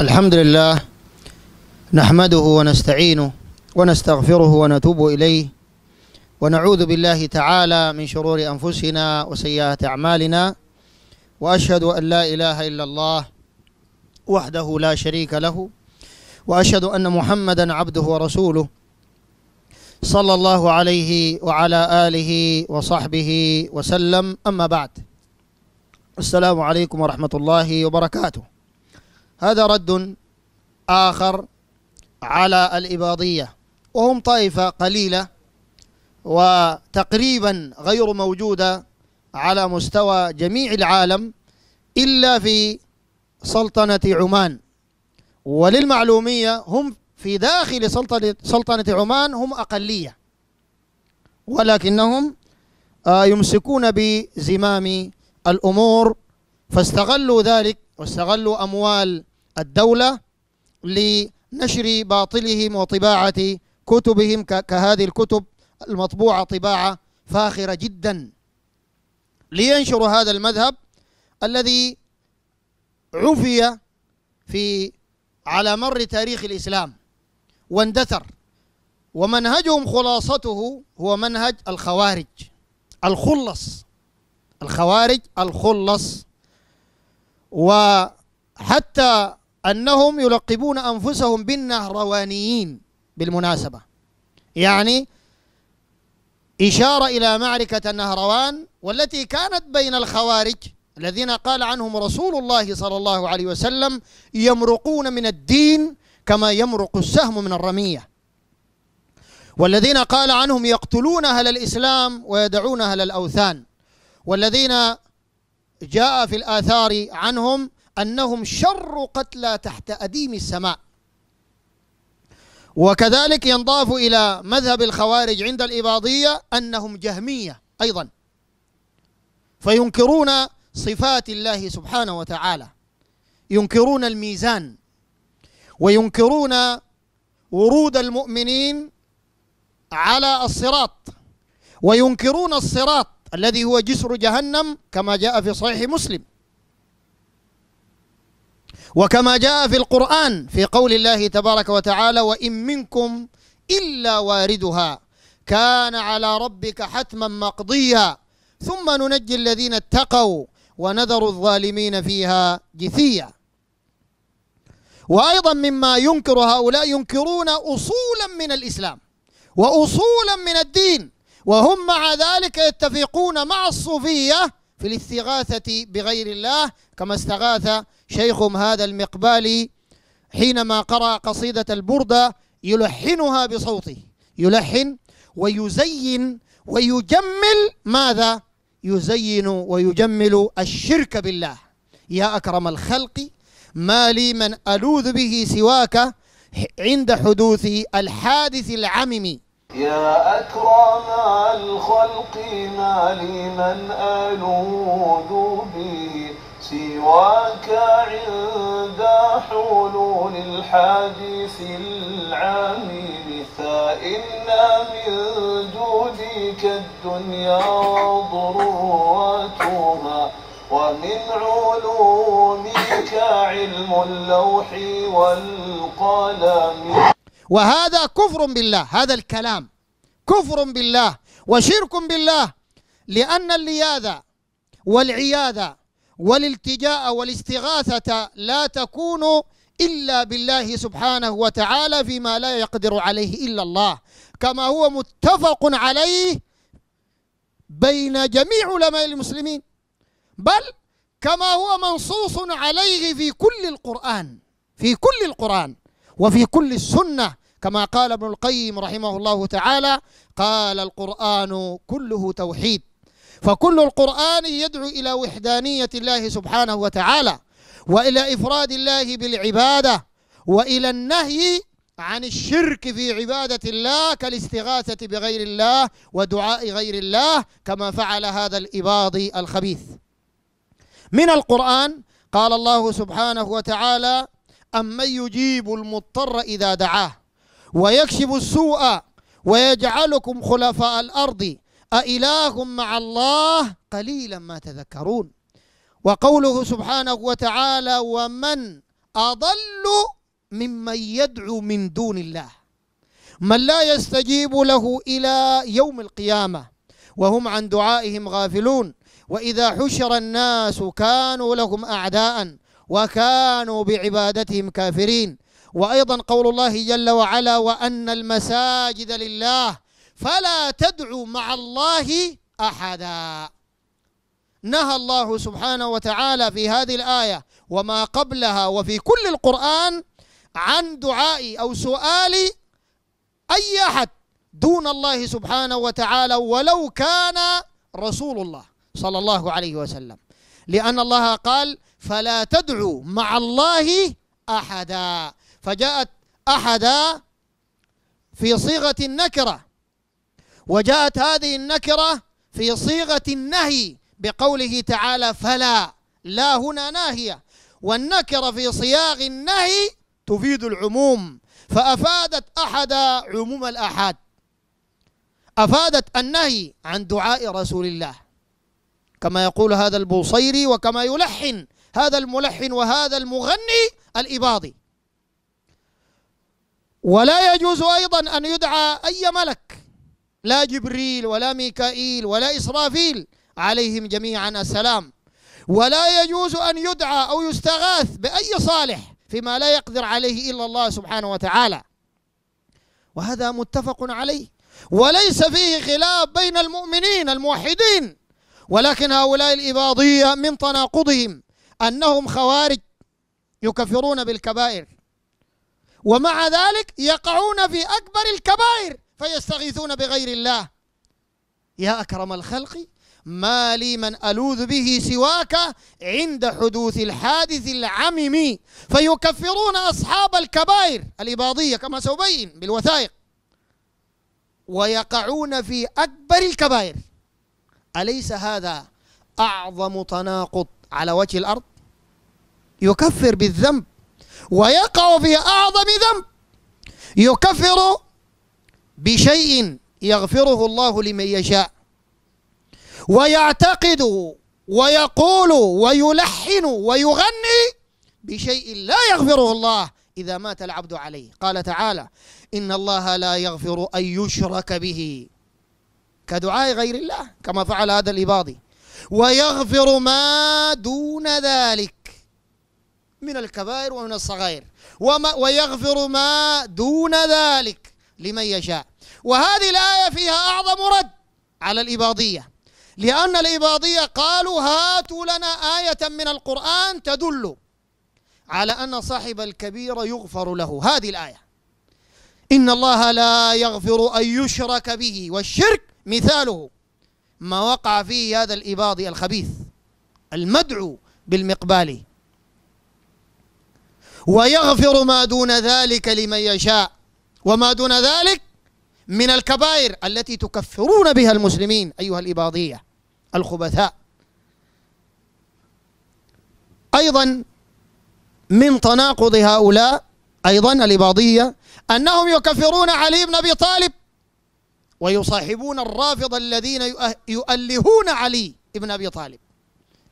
الحمد لله نحمده ونستعينه ونستغفره ونتوب إليه ونعوذ بالله تعالى من شرور أنفسنا وسيئات أعمالنا وأشهد أن لا إله إلا الله وحده لا شريك له وأشهد أن محمدا عبده ورسوله صلى الله عليه وعلى آله وصحبه وسلم أما بعد السلام عليكم ورحمة الله وبركاته هذا رد آخر على الإباضية وهم طائفة قليلة وتقريبا غير موجودة على مستوى جميع العالم إلا في سلطنة عمان وللمعلومية هم في داخل سلطنة, سلطنة عمان هم أقلية ولكنهم آه، يمسكون بزمام الأمور فاستغلوا ذلك واستغلوا أموال الدولة لنشر باطلهم وطباعة كتبهم كهذه الكتب المطبوعة طباعة فاخرة جدا لينشروا هذا المذهب الذي عفي في على مر تاريخ الإسلام واندثر ومنهجهم خلاصته هو منهج الخوارج الخلص الخوارج الخلص وحتى أنهم يلقبون أنفسهم بالنهروانيين بالمناسبة يعني إشارة إلى معركة النهروان والتي كانت بين الخوارج الذين قال عنهم رسول الله صلى الله عليه وسلم يمرقون من الدين كما يمرق السهم من الرمية والذين قال عنهم يقتلون أهل الإسلام ويدعون أهل الأوثان والذين جاء في الآثار عنهم أنهم شر قتلى تحت أديم السماء وكذلك ينضاف إلى مذهب الخوارج عند الإباضية أنهم جهمية أيضا فينكرون صفات الله سبحانه وتعالى ينكرون الميزان وينكرون ورود المؤمنين على الصراط وينكرون الصراط الذي هو جسر جهنم كما جاء في صحيح مسلم وكما جاء في القرآن في قول الله تبارك وتعالى وإن منكم إلا واردها كان على ربك حتما مقضيا ثم ننجي الذين اتقوا ونذر الظالمين فيها جثيا وأيضا مما ينكر هؤلاء ينكرون أصولا من الإسلام وأصولا من الدين وهم مع ذلك يتفقون مع الصوفية في الاستغاثة بغير الله كما استغاث شيخهم هذا المقبالي حينما قرأ قصيدة البردة يلحنها بصوته يلحن ويزين ويجمل ماذا؟ يزين ويجمل الشرك بالله يا أكرم الخلق ما لي من ألوذ به سواك عند حدوث الحادث العمم يا أكرم الخلق ما لي من ألوذ به سواك عند حلول الحادث العميم فإن من جودك الدنيا وضروتها ومن علومك علم اللوح والقلم وهذا كفر بالله هذا الكلام كفر بالله وشرك بالله لأن اللياذة والعياذة والالتجاء والاستغاثة لا تكون إلا بالله سبحانه وتعالى فيما لا يقدر عليه إلا الله كما هو متفق عليه بين جميع علماء المسلمين بل كما هو منصوص عليه في كل القرآن في كل القرآن وفي كل السنة كما قال ابن القيم رحمه الله تعالى قال القرآن كله توحيد فكل القرآن يدعو إلى وحدانية الله سبحانه وتعالى وإلى إفراد الله بالعبادة وإلى النهي عن الشرك في عبادة الله كالاستغاثة بغير الله ودعاء غير الله كما فعل هذا الإباضي الخبيث من القرآن قال الله سبحانه وتعالى أمن يجيب المضطر إذا دعاه ويكشف السوء ويجعلكم خلفاء الأرض أإله مع الله قليلا ما تذكرون وقوله سبحانه وتعالى ومن أضل ممن يدعو من دون الله من لا يستجيب له إلى يوم القيامة وهم عن دعائهم غافلون وإذا حشر الناس كانوا لهم أعداء وكانوا بعبادتهم كافرين وأيضا قول الله جل وعلا وأن المساجد لله فلا تدعوا مع الله أحدا نهى الله سبحانه وتعالى في هذه الآية وما قبلها وفي كل القرآن عن دعاء أو سؤال أي أحد دون الله سبحانه وتعالى ولو كان رسول الله صلى الله عليه وسلم لأن الله قال فلا تدعو مع الله أحدا فجاءت أحدا في صيغة النكرة وجاءت هذه النكرة في صيغة النهي بقوله تعالى فلا لا هنا ناهية والنكرة في صياغ النهي تفيد العموم فأفادت أحد عموم الأحاد أفادت النهي عن دعاء رسول الله كما يقول هذا البوصيري وكما يلحن هذا الملحن وهذا المغني الإباضي ولا يجوز أيضا أن يدعى أي ملك لا جبريل ولا ميكائيل ولا إسرافيل عليهم جميعا السلام ولا يجوز أن يدعى أو يستغاث بأي صالح فيما لا يقدر عليه إلا الله سبحانه وتعالى وهذا متفق عليه وليس فيه خلاف بين المؤمنين الموحدين ولكن هؤلاء الإباضية من تناقضهم أنهم خوارج يكفرون بالكبائر ومع ذلك يقعون في أكبر الكبائر فيستغيثون بغير الله يا أكرم الخلق ما لي من ألوذ به سواك عند حدوث الحادث العمم فيكفرون أصحاب الكبائر الإباضية كما سأبين بالوثائق ويقعون في أكبر الكبائر أليس هذا أعظم تناقض على وجه الأرض يكفر بالذنب ويقع في أعظم ذنب يكفر بشيء يغفره الله لمن يشاء ويعتقد ويقول ويلحن ويغني بشيء لا يغفره الله إذا مات العبد عليه قال تعالى إن الله لا يغفر أن يشرك به كدعاء غير الله كما فعل هذا الإباضي ويغفر ما دون ذلك من الكبائر ومن الصغائر وما ويغفر ما دون ذلك لمن يشاء وهذه الآية فيها أعظم رد على الإباضية لأن الإباضية قالوا هاتوا لنا آية من القرآن تدل على أن صاحب الكبير يغفر له هذه الآية إن الله لا يغفر أن يشرك به والشرك مثاله ما وقع فيه هذا الإباضي الخبيث المدعو بالمقبال ويغفر ما دون ذلك لمن يشاء وما دون ذلك من الكبائر التي تكفرون بها المسلمين أيها الإباضية الخبثاء أيضا من تناقض هؤلاء أيضا الإباضية أنهم يكفرون علي بن أبي طالب ويصاحبون الرافضة الذين يؤلهون علي ابن أبي طالب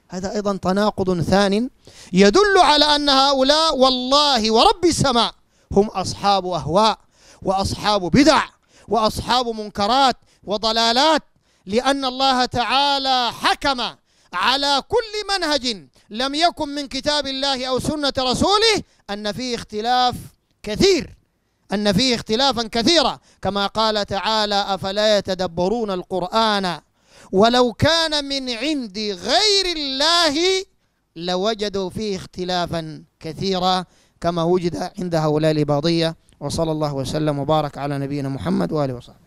هذا أيضا تناقض ثان يدل على أن هؤلاء والله ورب السماء هم أصحاب أهواء وأصحاب بدع وأصحاب منكرات وضلالات لأن الله تعالى حكم على كل منهج لم يكن من كتاب الله أو سنة رسوله أن فيه اختلاف كثير أن فيه اختلافا كثيرا كما قال تعالى أفلا يتدبرون القرآن ولو كان من عند غير الله لوجدوا فيه اختلافا كثيرا كما وجد عند هؤلاء الإباضية وصلى الله وسلم وبارك على نبينا محمد وآله وصحبه